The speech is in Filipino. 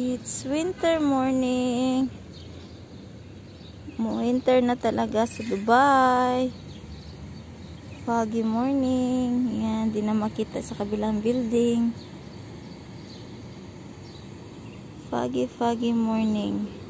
It's winter morning. Winter na talaga sa Dubai. Foggy morning. Ayan, di na makita sa kabilang building. Foggy, foggy morning.